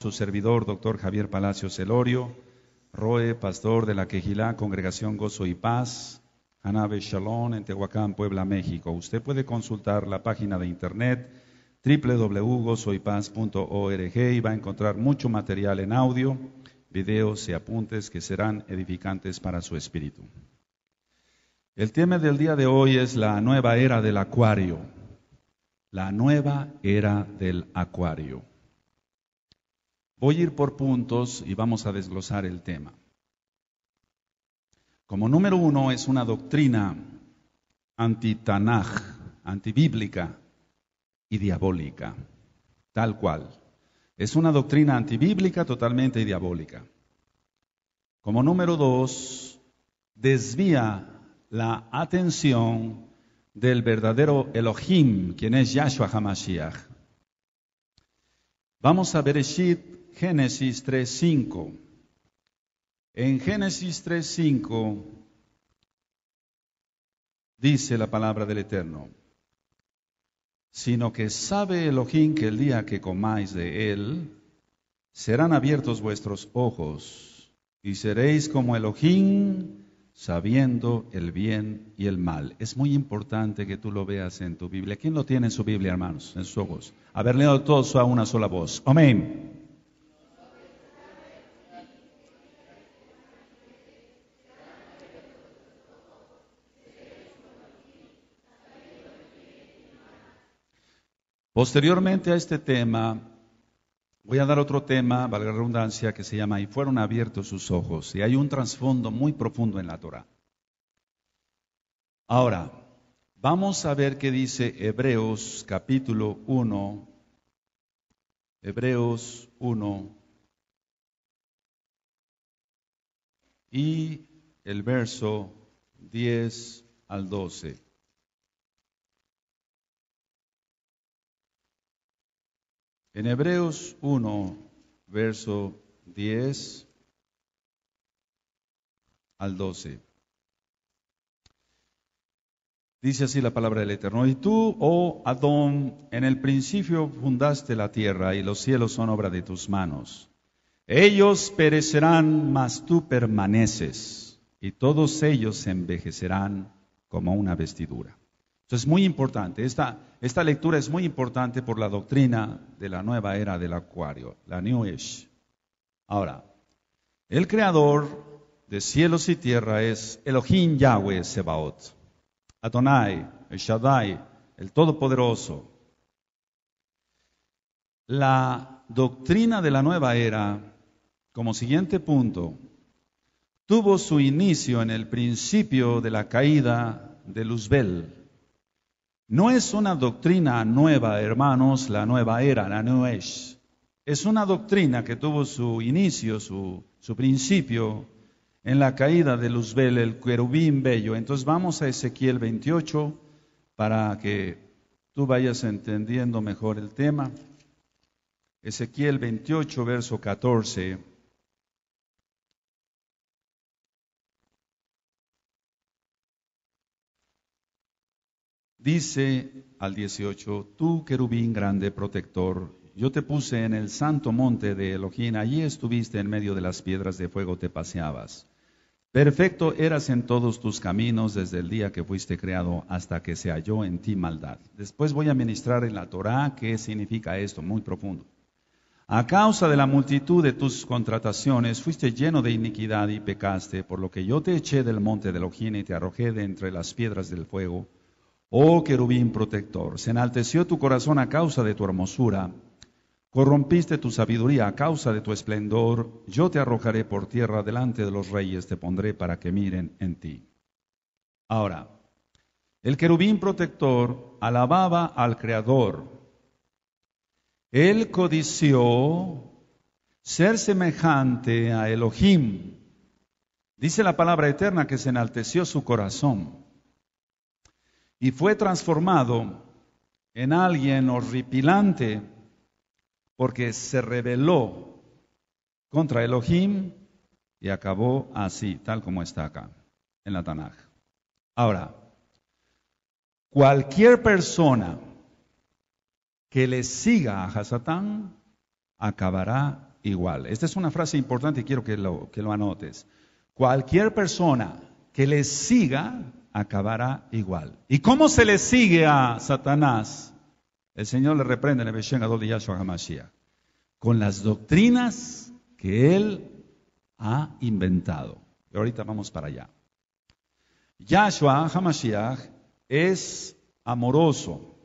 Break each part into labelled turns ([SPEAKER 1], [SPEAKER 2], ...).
[SPEAKER 1] su servidor, doctor Javier Palacios Celorio, Roe, pastor de la Quejilá, Congregación Gozo y Paz, Anabe Shalom, en Tehuacán, Puebla, México. Usted puede consultar la página de internet www.gozoypaz.org y va a encontrar mucho material en audio, videos y apuntes que serán edificantes para su espíritu. El tema del día de hoy es la nueva era del acuario. La nueva era del acuario. Voy a ir por puntos y vamos a desglosar el tema. Como número uno es una doctrina anti-Tanaj, antitanaj, antibíblica y diabólica, tal cual. Es una doctrina antibíblica totalmente diabólica. Como número dos, desvía la atención del verdadero Elohim, quien es Yahshua Hamashiach. Vamos a ver, Bereshit Génesis 3.5. En Génesis 3.5 dice la palabra del Eterno, sino que sabe Elohim que el día que comáis de él, serán abiertos vuestros ojos y seréis como Elohim sabiendo el bien y el mal. Es muy importante que tú lo veas en tu Biblia. ¿Quién lo tiene en su Biblia, hermanos? En sus ojos. Haber leído todos a una sola voz. Amén. Posteriormente a este tema, voy a dar otro tema, valga la redundancia, que se llama Y fueron abiertos sus ojos. Y hay un trasfondo muy profundo en la Torah. Ahora, vamos a ver qué dice Hebreos capítulo 1. Hebreos 1. Y el verso 10 al 12. En Hebreos 1, verso 10 al 12. Dice así la palabra del Eterno. Y tú, oh Adón, en el principio fundaste la tierra y los cielos son obra de tus manos. Ellos perecerán, mas tú permaneces, y todos ellos se envejecerán como una vestidura es muy importante, esta, esta lectura es muy importante por la doctrina de la nueva era del acuario, la New Age. Ahora, el creador de cielos y tierra es Elohim Yahweh Sebaot, Adonai, el Shaddai, el Todopoderoso. La doctrina de la nueva era, como siguiente punto, tuvo su inicio en el principio de la caída de Luzbel no es una doctrina nueva, hermanos, la nueva era, la New Age. Es una doctrina que tuvo su inicio, su, su principio en la caída de Luzbel, el querubín bello. Entonces vamos a Ezequiel 28 para que tú vayas entendiendo mejor el tema. Ezequiel 28, verso 14. Dice al 18, tú querubín grande protector, yo te puse en el santo monte de Elohim, allí estuviste en medio de las piedras de fuego, te paseabas. Perfecto eras en todos tus caminos desde el día que fuiste creado hasta que se halló en ti maldad. Después voy a ministrar en la Torá qué significa esto, muy profundo. A causa de la multitud de tus contrataciones fuiste lleno de iniquidad y pecaste, por lo que yo te eché del monte de Elohim y te arrojé de entre las piedras del fuego Oh querubín protector, se enalteció tu corazón a causa de tu hermosura, corrompiste tu sabiduría a causa de tu esplendor, yo te arrojaré por tierra delante de los reyes, te pondré para que miren en ti. Ahora, el querubín protector alababa al Creador. Él codició ser semejante a Elohim. Dice la palabra eterna que se enalteció su corazón y fue transformado en alguien horripilante porque se rebeló contra Elohim y acabó así, tal como está acá, en la Tanaj. Ahora, cualquier persona que le siga a Hasatán acabará igual. Esta es una frase importante y quiero que lo, que lo anotes. Cualquier persona que le siga acabará igual. ¿Y cómo se le sigue a Satanás? El Señor le reprende en el de Yahshua HaMashiach. Con las doctrinas que él ha inventado. Y ahorita vamos para allá. Yahshua HaMashiach es amoroso,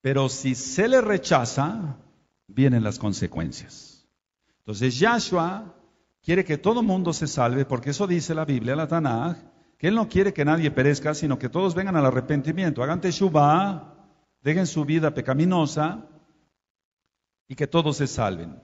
[SPEAKER 1] pero si se le rechaza, vienen las consecuencias. Entonces Yahshua quiere que todo mundo se salve, porque eso dice la Biblia, la Tanaj, que Él no quiere que nadie perezca, sino que todos vengan al arrepentimiento. Hagan teshuva, dejen su vida pecaminosa y que todos se salven.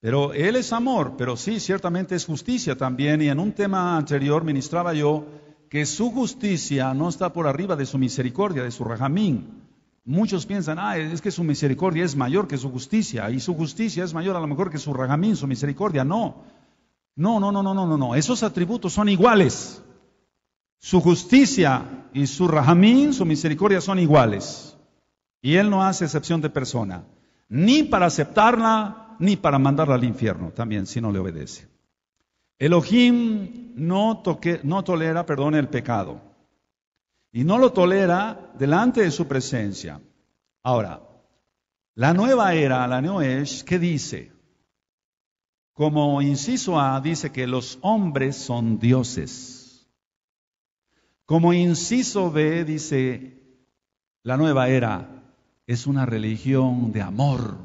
[SPEAKER 1] Pero Él es amor, pero sí, ciertamente es justicia también. Y en un tema anterior ministraba yo que su justicia no está por arriba de su misericordia, de su rajamín. Muchos piensan, ah, es que su misericordia es mayor que su justicia, y su justicia es mayor a lo mejor que su rajamín, su misericordia. No, no, no, no, no, no, no, no. Esos atributos son iguales. Su justicia y su rajamín, su misericordia son iguales. Y Él no hace excepción de persona, ni para aceptarla, ni para mandarla al infierno, también si no le obedece. Elohim no, no tolera, perdón, el pecado. Y no lo tolera delante de su presencia. Ahora, la nueva era, la Neoesh, ¿qué dice? Como inciso A dice que los hombres son dioses. Como inciso B dice la nueva era es una religión de amor,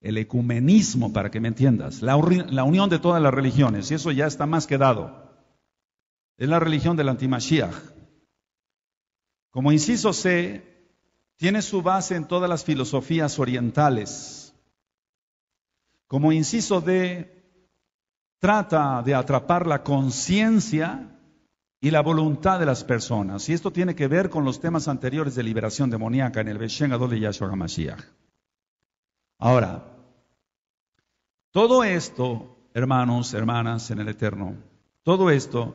[SPEAKER 1] el ecumenismo, para que me entiendas, la, unión de todas las religiones, y eso ya está más que dado. Es la religión del antimashiach. Como inciso C, tiene su base en todas las filosofías orientales como inciso de trata de atrapar la conciencia y la voluntad de las personas. Y esto tiene que ver con los temas anteriores de liberación demoníaca en el Beshen de Yahshua HaMashiach. Ahora, todo esto, hermanos, hermanas en el Eterno, todo esto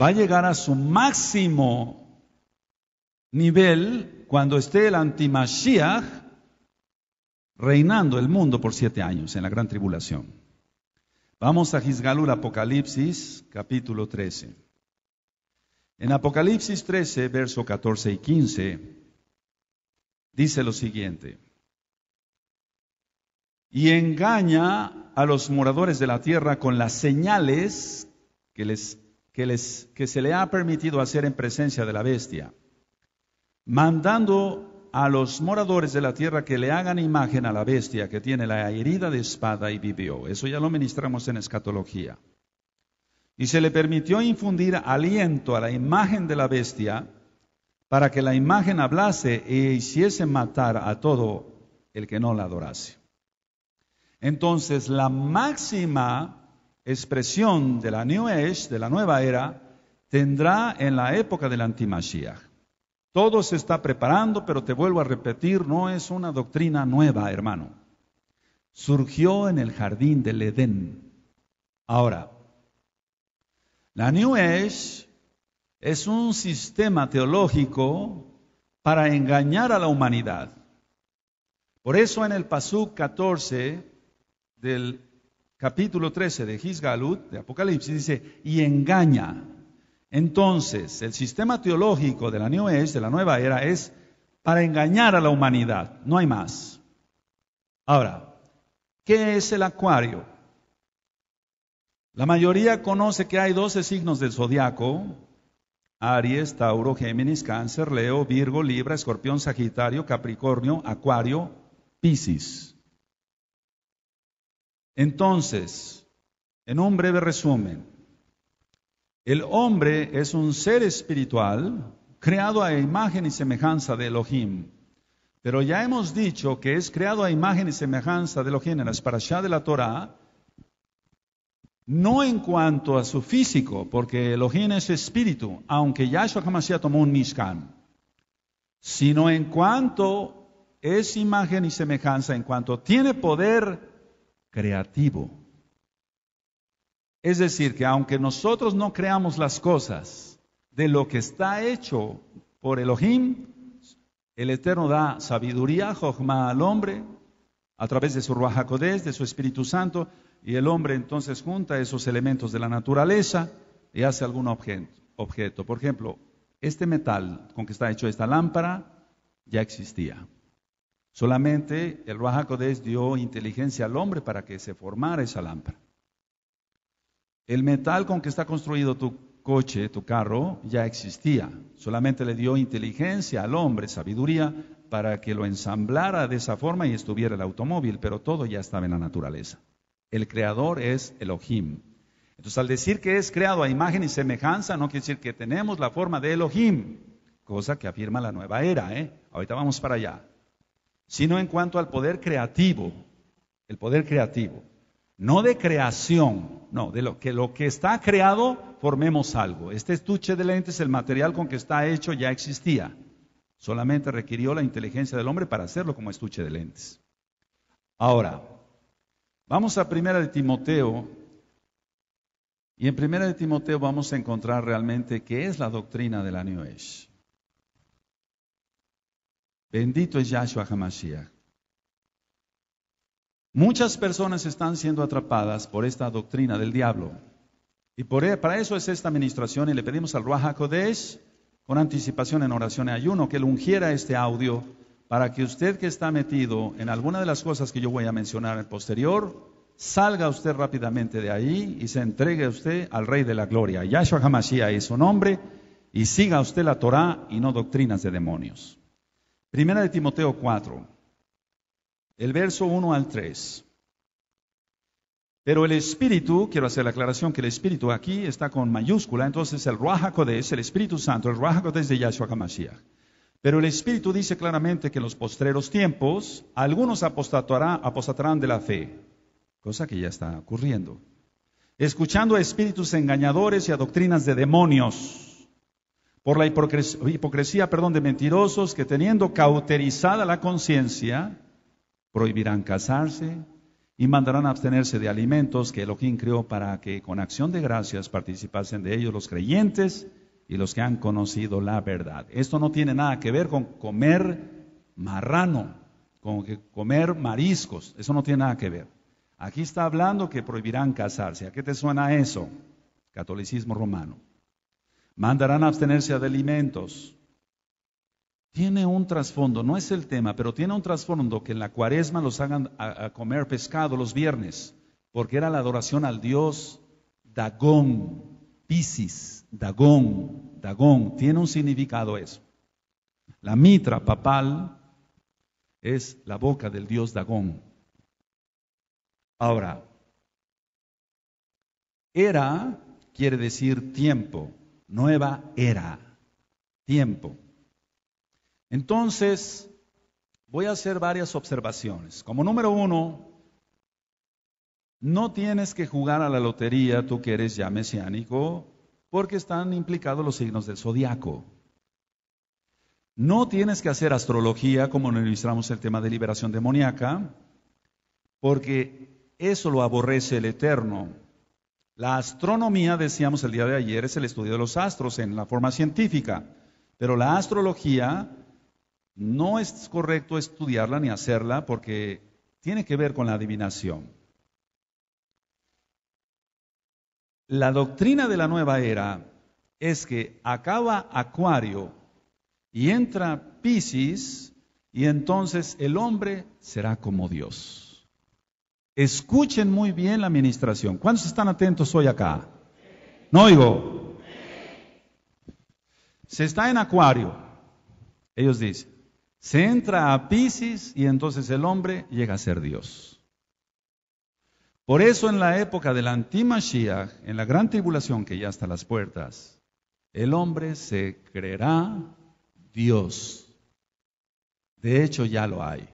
[SPEAKER 1] va a llegar a su máximo nivel cuando esté el antimashiach reinando el mundo por siete años en la gran tribulación. Vamos a Gisgalur, Apocalipsis, capítulo 13. En Apocalipsis 13, verso 14 y 15, dice lo siguiente. Y engaña a los moradores de la tierra con las señales que, les, que, les, que se le ha permitido hacer en presencia de la bestia, mandando a los moradores de la tierra que le hagan imagen a la bestia que tiene la herida de espada y vivió. Eso ya lo ministramos en escatología. Y se le permitió infundir aliento a la imagen de la bestia para que la imagen hablase e hiciese matar a todo el que no la adorase. Entonces, la máxima expresión de la New Age, de la nueva era, tendrá en la época del antimashiach. Todo se está preparando, pero te vuelvo a repetir, no es una doctrina nueva, hermano. Surgió en el jardín del Edén. Ahora, la New Age es un sistema teológico para engañar a la humanidad. Por eso en el Pasuk 14 del capítulo 13 de Gisgalut, de Apocalipsis, dice, y engaña entonces, el sistema teológico de la New Age, de la nueva era, es para engañar a la humanidad, no hay más. Ahora, ¿qué es el acuario? La mayoría conoce que hay 12 signos del zodiaco, Aries, Tauro, Géminis, Cáncer, Leo, Virgo, Libra, Escorpión, Sagitario, Capricornio, Acuario, Piscis. Entonces, en un breve resumen, el hombre es un ser espiritual creado a imagen y semejanza de Elohim. Pero ya hemos dicho que es creado a imagen y semejanza de Elohim en Para allá de la Torah, no en cuanto a su físico, porque Elohim es espíritu, aunque Yahshua HaMashiach tomó un Mishkan, sino en cuanto es imagen y semejanza, en cuanto tiene poder creativo. Es decir, que aunque nosotros no creamos las cosas de lo que está hecho por Elohim, el Eterno da sabiduría, jojma al hombre, a través de su Ruajacodes, de su Espíritu Santo, y el hombre entonces junta esos elementos de la naturaleza y hace algún objeto. Por ejemplo, este metal con que está hecho esta lámpara ya existía. Solamente el Ruajacodes dio inteligencia al hombre para que se formara esa lámpara. El metal con que está construido tu coche, tu carro, ya existía. Solamente le dio inteligencia al hombre, sabiduría, para que lo ensamblara de esa forma y estuviera el automóvil, pero todo ya estaba en la naturaleza. El creador es Elohim. Entonces, al decir que es creado a imagen y semejanza, no quiere decir que tenemos la forma de Elohim, cosa que afirma la nueva era. ¿eh? Ahorita vamos para allá. Sino en cuanto al poder creativo, el poder creativo, no de creación, no, de lo que, lo que está creado formemos algo. Este estuche de lentes, el material con que está hecho ya existía. Solamente requirió la inteligencia del hombre para hacerlo como estuche de lentes. Ahora, vamos a Primera de Timoteo. Y en Primera de Timoteo vamos a encontrar realmente qué es la doctrina de la New Age. Bendito es Yahshua Hamashiach. Muchas personas están siendo atrapadas por esta doctrina del diablo. Y por, e, para eso es esta administración y le pedimos al Ruach HaKodesh, con anticipación en oración y ayuno, que le ungiera este audio para que usted que está metido en alguna de las cosas que yo voy a mencionar en posterior, salga usted rápidamente de ahí y se entregue usted al Rey de la Gloria. Yahshua HaMashiach es su nombre y siga usted la Torah y no doctrinas de demonios. Primera de Timoteo 4 el verso 1 al 3. Pero el espíritu, quiero hacer la aclaración que el espíritu aquí está con mayúscula, entonces el Ruach es el Espíritu Santo, el Ruach de Yahshua HaMashiach. Pero el espíritu dice claramente que en los postreros tiempos algunos apostatarán, de la fe, cosa que ya está ocurriendo. Escuchando a espíritus engañadores y a doctrinas de demonios, por la hipocresía, hipocresía perdón, de mentirosos que teniendo cauterizada la conciencia, prohibirán casarse y mandarán abstenerse de alimentos que Elohim creó para que con acción de gracias participasen de ellos los creyentes y los que han conocido la verdad. Esto no tiene nada que ver con comer marrano, con comer mariscos, eso no tiene nada que ver. Aquí está hablando que prohibirán casarse. ¿A qué te suena eso? Catolicismo romano. Mandarán abstenerse de alimentos tiene un trasfondo, no es el tema, pero tiene un trasfondo que en la cuaresma los hagan a, comer pescado los viernes, porque era la adoración al dios Dagón, Pisis, Dagón, Dagón, tiene un significado eso. La mitra papal es la boca del dios Dagón. Ahora, era quiere decir tiempo, nueva era, tiempo. Entonces, voy a hacer varias observaciones. Como número uno, no tienes que jugar a la lotería, tú que eres ya mesiánico, porque están implicados los signos del zodiaco. No tienes que hacer astrología como nos ilustramos el tema de liberación demoníaca, porque eso lo aborrece el Eterno. La astronomía, decíamos el día de ayer, es el estudio de los astros en la forma científica, pero la astrología no es correcto estudiarla ni hacerla porque tiene que ver con la adivinación. La doctrina de la nueva era es que acaba Acuario y entra Piscis y entonces el hombre será como Dios. Escuchen muy bien la administración. ¿Cuántos están atentos hoy acá? No oigo. Se está en Acuario. Ellos dicen, se entra a Pisis y entonces el hombre llega a ser Dios. Por eso en la época del antimashiach, en la gran tribulación que ya está a las puertas, el hombre se creerá Dios. De hecho ya lo hay.